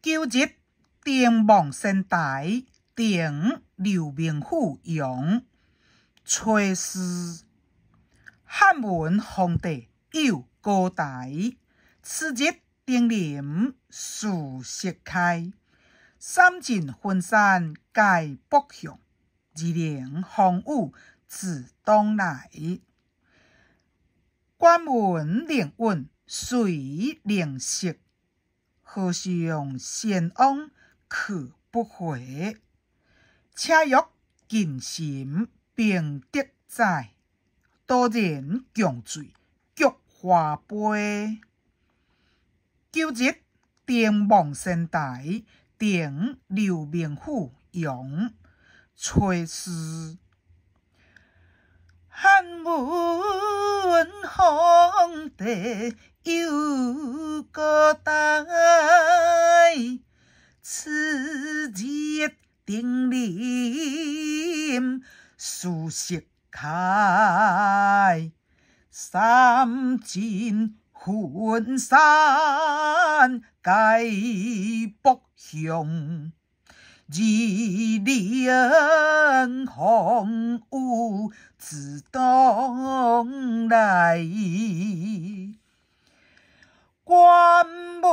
九日，庭望新台，点刘明富影。崔氏汉文皇帝又高台，次日登临树色开。三晋分山盖北向，二陵荒芜自东来。关门令问谁令食何事用闲往，去不回？且欲尽心，并得在。多情共醉菊花杯。旧日，天望新台，定刘平甫咏。崔氏，汉武。皇地有个大此日登林树色开，三尖云山盖北红，二两红。自东来，关门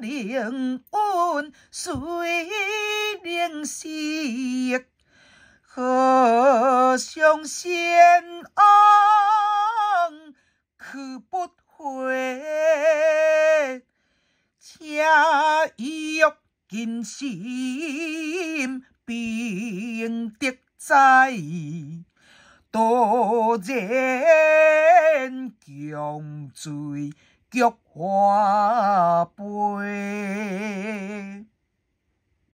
领恩，水领事，何相仙翁去不回，且约今生并得。在多情穷罪菊花